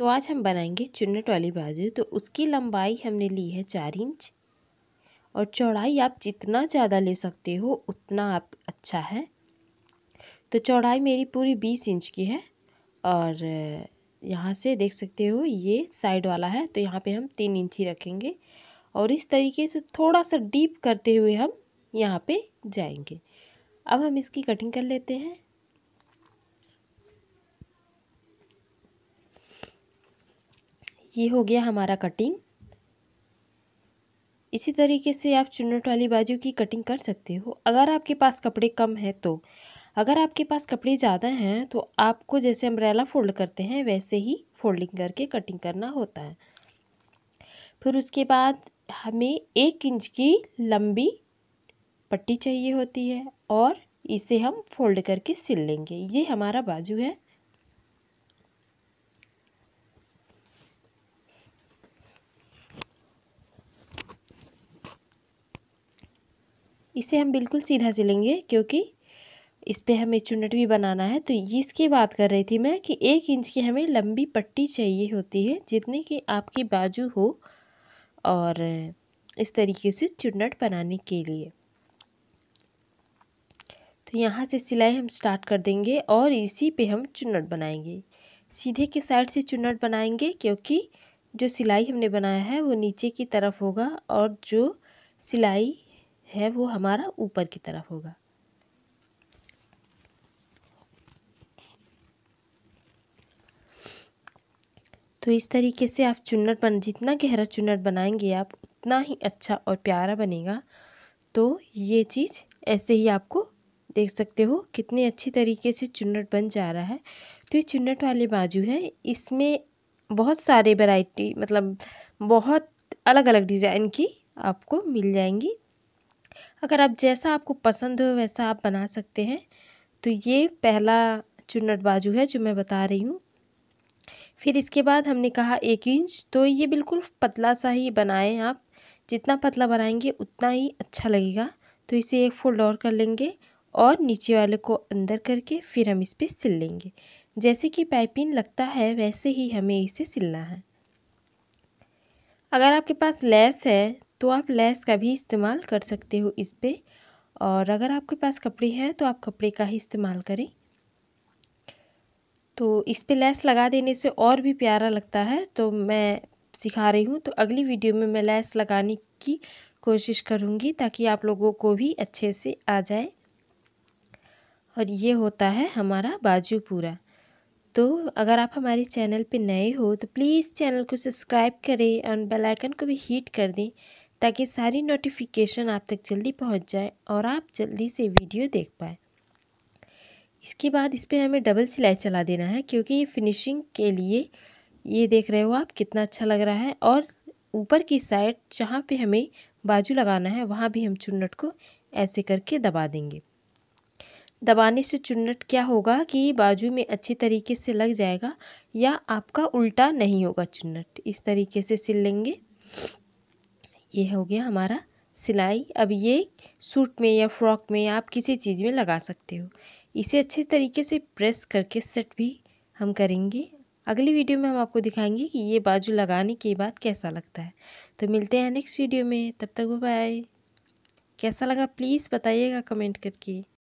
तो आज हम बनाएंगे चुन्नट वाली बाजू तो उसकी लंबाई हमने ली है चार इंच और चौड़ाई आप जितना ज़्यादा ले सकते हो उतना आप अच्छा है तो चौड़ाई मेरी पूरी बीस इंच की है और यहाँ से देख सकते हो ये साइड वाला है तो यहाँ पे हम तीन इंच ही रखेंगे और इस तरीके से थोड़ा सा डीप करते हुए हम यहाँ पे जाएंगे अब हम इसकी कटिंग कर लेते हैं ये हो गया हमारा कटिंग इसी तरीके से आप चुनट वाली बाजू की कटिंग कर सकते हो अगर आपके पास कपड़े कम हैं तो अगर आपके पास कपड़े ज़्यादा हैं तो आपको जैसे अम्ब्रेला फोल्ड करते हैं वैसे ही फोल्डिंग करके कटिंग करना होता है फिर उसके बाद हमें एक इंच की लंबी पट्टी चाहिए होती है और इसे हम फोल्ड करके सिल लेंगे ये हमारा बाजू है इसे हम बिल्कुल सीधा सिलेंगे क्योंकि इस पर हमें चुनट भी बनाना है तो इसकी बात कर रही थी मैं कि एक इंच की हमें लंबी पट्टी चाहिए होती है जितनी कि आपकी बाजू हो और इस तरीके से चुनट बनाने के लिए तो यहाँ से सिलाई हम स्टार्ट कर देंगे और इसी पे हम चुनट बनाएंगे सीधे के साइड से चुनट बनाएंगे क्योंकि जो सिलाई हमने बनाया है वो नीचे की तरफ होगा और जो सिलाई है वो हमारा ऊपर की तरफ होगा तो इस तरीके से आप चुन्नट बन जितना गहरा चुन्नट बनाएंगे आप उतना ही अच्छा और प्यारा बनेगा तो ये चीज़ ऐसे ही आपको देख सकते हो कितने अच्छी तरीके से चुन्नट बन जा रहा है तो ये चुन्नट वाले बाजू है इसमें बहुत सारे वैरायटी मतलब बहुत अलग अलग डिज़ाइन की आपको मिल जाएंगी अगर आप जैसा आपको पसंद हो वैसा आप बना सकते हैं तो ये पहला चुनट बाजू है जो मैं बता रही हूँ फिर इसके बाद हमने कहा एक इंच तो ये बिल्कुल पतला सा ही बनाएं आप जितना पतला बनाएंगे उतना ही अच्छा लगेगा तो इसे एक फोल्ड और कर लेंगे और नीचे वाले को अंदर करके फिर हम इस पर सिल लेंगे जैसे कि पाइपिंग लगता है वैसे ही हमें इसे सिलना है अगर आपके पास लेस है तो आप लेस का भी इस्तेमाल कर सकते हो इस पर और अगर आपके पास कपड़े हैं तो आप कपड़े का ही इस्तेमाल करें तो इस पर लेस लगा देने से और भी प्यारा लगता है तो मैं सिखा रही हूँ तो अगली वीडियो में मैं लेस लगाने की कोशिश करूँगी ताकि आप लोगों को भी अच्छे से आ जाए और ये होता है हमारा बाजू पूरा तो अगर आप हमारे चैनल पे नए हो तो प्लीज़ चैनल को सब्सक्राइब करें और बेल आइकन को भी हीट कर दें ताकि सारी नोटिफिकेशन आप तक जल्दी पहुंच जाए और आप जल्दी से वीडियो देख पाए इसके बाद इस पर हमें डबल सिलाई चला देना है क्योंकि ये फिनिशिंग के लिए ये देख रहे हो आप कितना अच्छा लग रहा है और ऊपर की साइड जहाँ पे हमें बाजू लगाना है वहाँ भी हम चुन्नट को ऐसे करके दबा देंगे दबाने से चुन्नट क्या होगा कि बाजू में अच्छी तरीके से लग जाएगा या आपका उल्टा नहीं होगा चुन्नट इस तरीके से सिल लेंगे ये हो गया हमारा सिलाई अब ये सूट में या फ्रॉक में आप किसी चीज़ में लगा सकते हो इसे अच्छे तरीके से प्रेस करके सेट भी हम करेंगे अगली वीडियो में हम आपको दिखाएंगे कि ये बाजू लगाने के बाद कैसा लगता है तो मिलते हैं नेक्स्ट वीडियो में तब तक बाय कैसा लगा प्लीज़ बताइएगा कमेंट करके